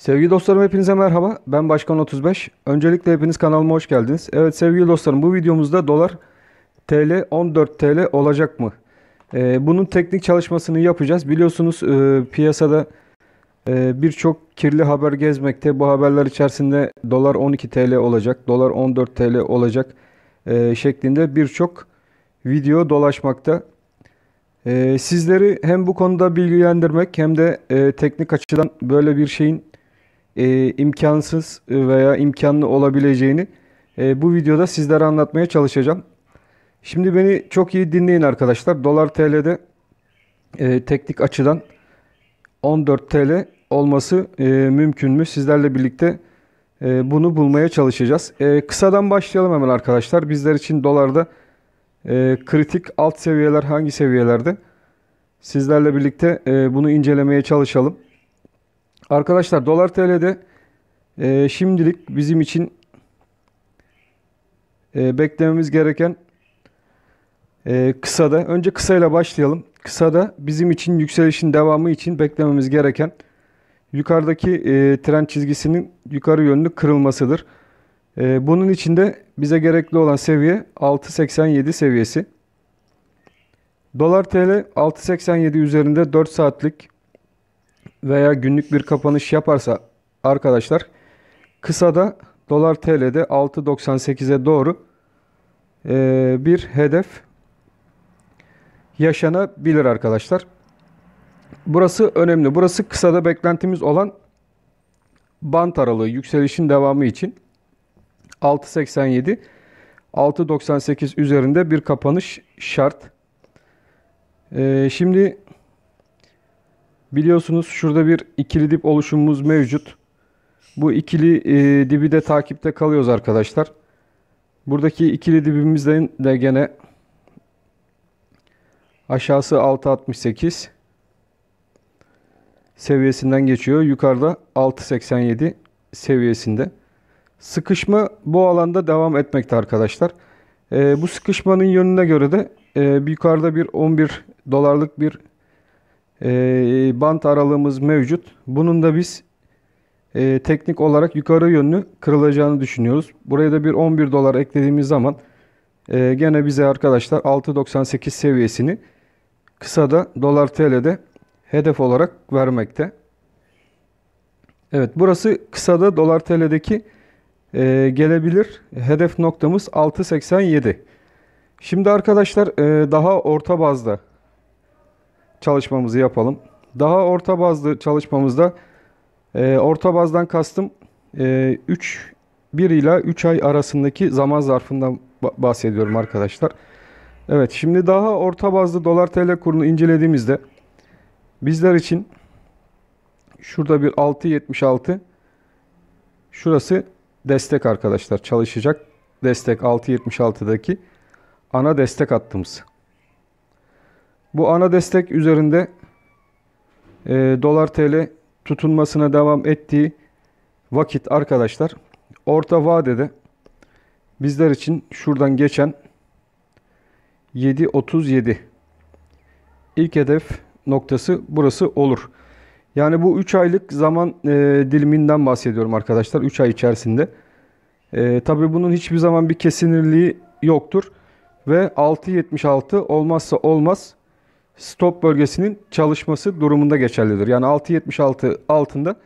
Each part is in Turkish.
Sevgili dostlarım hepinize merhaba. Ben Başkan 35. Öncelikle hepiniz kanalıma hoş geldiniz. Evet sevgili dostlarım bu videomuzda dolar TL 14 TL olacak mı? Ee, bunun teknik çalışmasını yapacağız. Biliyorsunuz e, piyasada e, birçok kirli haber gezmekte. Bu haberler içerisinde dolar 12 TL olacak, dolar 14 TL olacak e, şeklinde birçok video dolaşmakta. E, sizleri hem bu konuda bilgilendirmek hem de e, teknik açıdan böyle bir şeyin e, imkansız veya imkanlı olabileceğini e, bu videoda sizlere anlatmaya çalışacağım. Şimdi beni çok iyi dinleyin arkadaşlar. Dolar TL'de e, teknik açıdan 14 TL olması e, mümkün mü? Sizlerle birlikte e, bunu bulmaya çalışacağız. E, kısadan başlayalım hemen arkadaşlar. Bizler için dolarda e, kritik alt seviyeler hangi seviyelerde? Sizlerle birlikte e, bunu incelemeye çalışalım. Arkadaşlar dolar TL'de e, şimdilik bizim için e, beklememiz gereken e, kısada. Önce kısayla başlayalım. Kısada bizim için yükselişin devamı için beklememiz gereken yukarıdaki e, trend çizgisinin yukarı yönlü kırılmasıdır. E, bunun için de bize gerekli olan seviye 6.87 seviyesi. Dolar TL 6.87 üzerinde 4 saatlik veya günlük bir kapanış yaparsa arkadaşlar kısada dolar TL'de 6.98'e doğru e, bir hedef yaşanabilir arkadaşlar. Burası önemli. Burası kısada beklentimiz olan bant aralığı yükselişin devamı için 6.87 6.98 üzerinde bir kapanış şart. Ee, şimdi Biliyorsunuz şurada bir ikili dip oluşumumuz mevcut. Bu ikili e, dibi de takipte kalıyoruz arkadaşlar. Buradaki ikili dibimizden de gene aşağısı 6.68 seviyesinden geçiyor. Yukarıda 6.87 seviyesinde. Sıkışma bu alanda devam etmekte arkadaşlar. E, bu sıkışmanın yönüne göre de e, yukarıda bir 11 dolarlık bir ee, bant aralığımız mevcut. Bunun da biz e, teknik olarak yukarı yönlü kırılacağını düşünüyoruz. Buraya da bir 11 dolar eklediğimiz zaman e, gene bize arkadaşlar 6.98 seviyesini kısa da dolar TL'de hedef olarak vermekte. Evet burası kısa da dolar TL'deki e, gelebilir hedef noktamız 6.87. Şimdi arkadaşlar e, daha orta bazda çalışmamızı yapalım. Daha orta bazlı çalışmamızda e, orta bazdan kastım e, 3 1 ile 3 ay arasındaki zaman zarfından bahsediyorum arkadaşlar. Evet şimdi daha orta bazlı dolar tl kurunu incelediğimizde bizler için şurada bir 6.76 şurası destek arkadaşlar çalışacak destek 6.76'daki ana destek hattımız. Bu ana destek üzerinde e, dolar tl tutunmasına devam ettiği vakit arkadaşlar orta vadede bizler için şuradan geçen 7.37 ilk hedef noktası burası olur. Yani bu 3 aylık zaman e, diliminden bahsediyorum arkadaşlar 3 ay içerisinde. E, Tabi bunun hiçbir zaman bir kesinirliği yoktur. Ve 6.76 olmazsa olmaz stop bölgesinin çalışması durumunda geçerlidir. Yani 6.76 altında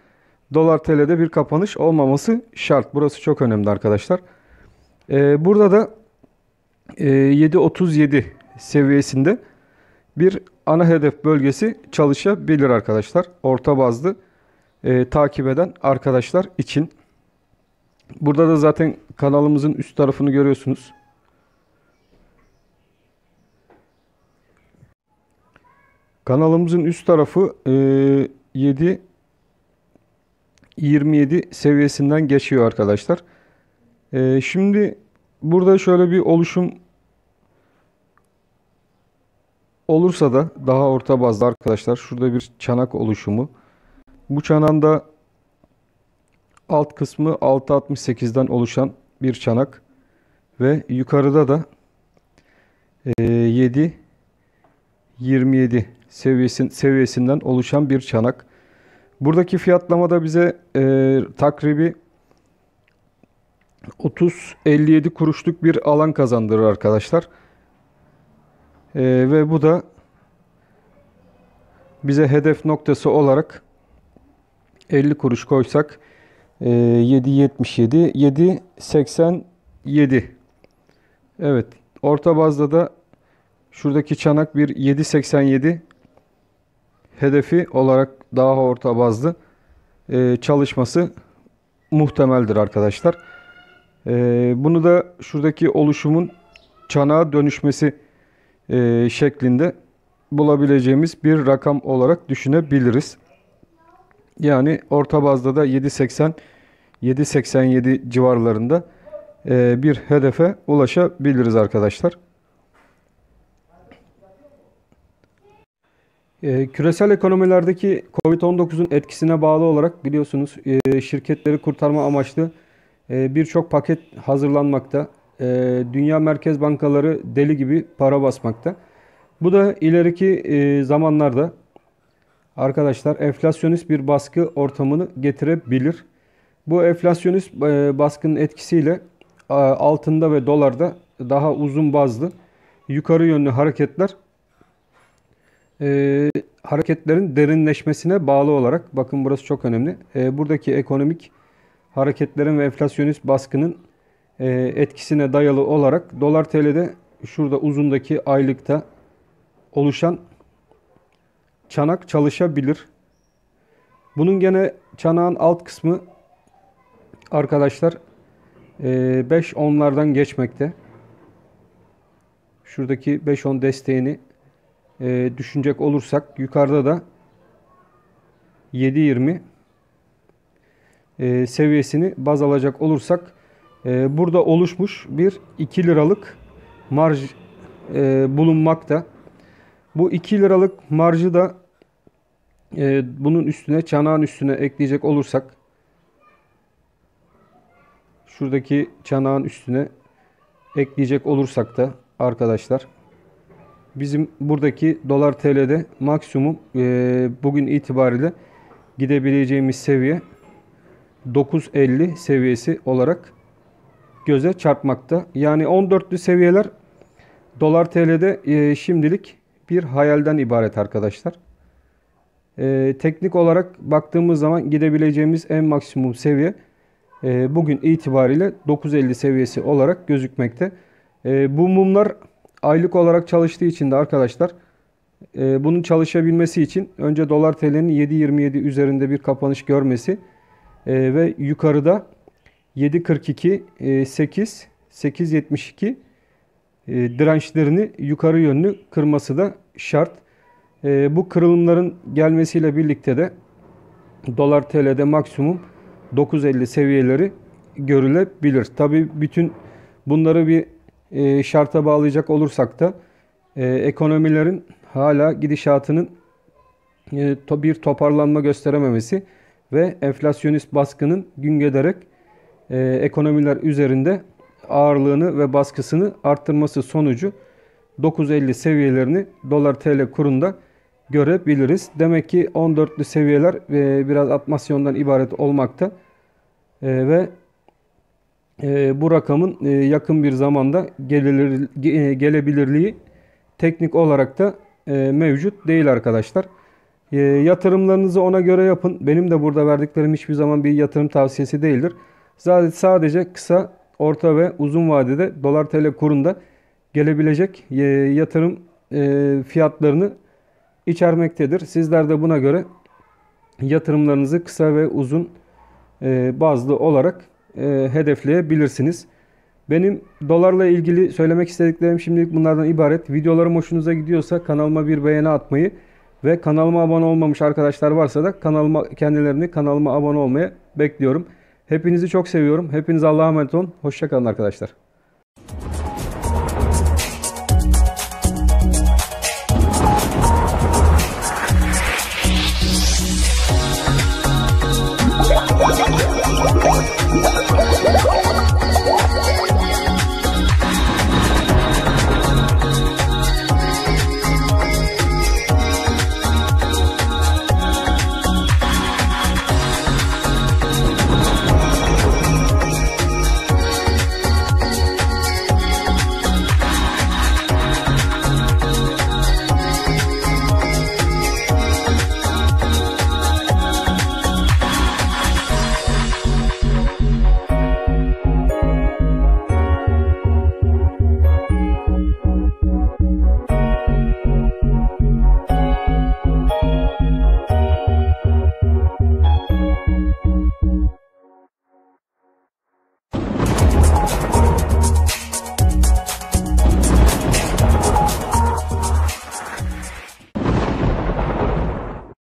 dolar TL'de bir kapanış olmaması şart. Burası çok önemli arkadaşlar. Ee, burada da e, 7.37 seviyesinde bir ana hedef bölgesi çalışabilir arkadaşlar. Orta bazlı e, takip eden arkadaşlar için. Burada da zaten kanalımızın üst tarafını görüyorsunuz. Kanalımızın üst tarafı e, 7 27 seviyesinden geçiyor arkadaşlar. E, şimdi burada şöyle bir oluşum olursa da daha orta bazda arkadaşlar şurada bir çanak oluşumu. Bu çanağın da alt kısmı 6.68'den oluşan bir çanak ve yukarıda da e, 7 27 seviyesin, seviyesinden oluşan bir çanak. Buradaki fiyatlamada bize e, takribi 30-57 kuruşluk bir alan kazandırır arkadaşlar. E, ve bu da bize hedef noktası olarak 50 kuruş koysak e, 7.77 7.87 Evet orta bazda da şuradaki çanak bir 7.87 hedefi olarak daha orta bazlı e, ee, çalışması muhtemeldir arkadaşlar. E, bunu da şuradaki oluşumun çanağa dönüşmesi e, şeklinde bulabileceğimiz bir rakam olarak düşünebiliriz. Yani orta bazda da 7.80 7.87 civarlarında e, bir hedefe ulaşabiliriz arkadaşlar. E, küresel ekonomilerdeki COVID-19'un etkisine bağlı olarak biliyorsunuz e, şirketleri kurtarma amaçlı e, birçok paket hazırlanmakta. E, dünya merkez bankaları deli gibi para basmakta. Bu da ileriki e, zamanlarda arkadaşlar enflasyonist bir baskı ortamını getirebilir. Bu enflasyonist e, baskının etkisiyle e, altında ve dolarda daha uzun bazlı yukarı yönlü hareketler e, hareketlerin derinleşmesine bağlı olarak, bakın burası çok önemli, e, buradaki ekonomik hareketlerin ve enflasyonist baskının e, etkisine dayalı olarak dolar TL'de şurada uzundaki aylıkta oluşan çanak çalışabilir. Bunun gene çanağın alt kısmı arkadaşlar 5-10'lardan geçmekte. Şuradaki 5-10 desteğini e, düşünecek olursak yukarıda da 7.20 e, seviyesini baz alacak olursak e, burada oluşmuş bir 2 liralık marj e, bulunmakta. Bu 2 liralık marjı da e, bunun üstüne çanağın üstüne ekleyecek olursak şuradaki çanağın üstüne ekleyecek olursak da arkadaşlar bizim buradaki dolar TL'de maksimum e, bugün itibariyle gidebileceğimiz seviye 9.50 seviyesi olarak göze çarpmakta. Yani 14'lü seviyeler dolar TL'de e, şimdilik bir hayalden ibaret arkadaşlar. E, teknik olarak baktığımız zaman gidebileceğimiz en maksimum seviye e, bugün itibariyle 9.50 seviyesi olarak gözükmekte. E, bu mumlar aylık olarak çalıştığı için de arkadaşlar e, bunun çalışabilmesi için önce dolar TL'nin 7.27 üzerinde bir kapanış görmesi e, ve yukarıda 7.42 e, 8 8.72 e, dirençlerini yukarı yönlü kırması da şart. E, bu kırılımların gelmesiyle birlikte de dolar TL'de maksimum 9.50 seviyeleri görülebilir. Tabi bütün bunları bir e, şarta bağlayacak olursak da e, ekonomilerin hala gidişatının e, bir toparlanma gösterememesi ve enflasyonist baskının gün giderek ekonomiler üzerinde ağırlığını ve baskısını arttırması sonucu 9.50 seviyelerini dolar TL kurunda görebiliriz. Demek ki 14'lü seviyeler e, biraz atmasyondan ibaret olmakta ve ee, bu rakamın e, yakın bir zamanda gelir, e, gelebilirliği teknik olarak da e, mevcut değil arkadaşlar. Ee, yatırımlarınızı ona göre yapın. Benim de burada verdiklerim hiçbir zaman bir yatırım tavsiyesi değildir. Sadece kısa, orta ve uzun vadede dolar tl kurunda gelebilecek yatırım fiyatlarını içermektedir. Sizler de buna göre yatırımlarınızı kısa ve uzun bazlı olarak e, hedefleyebilirsiniz. Benim dolarla ilgili söylemek istediklerim şimdilik bunlardan ibaret. Videolarım hoşunuza gidiyorsa kanalıma bir beğeni atmayı ve kanalıma abone olmamış arkadaşlar varsa da kanalıma kendilerini kanalıma abone olmaya bekliyorum. Hepinizi çok seviyorum. Hepiniz Allah'a emanet olun. Hoşçakalın arkadaşlar.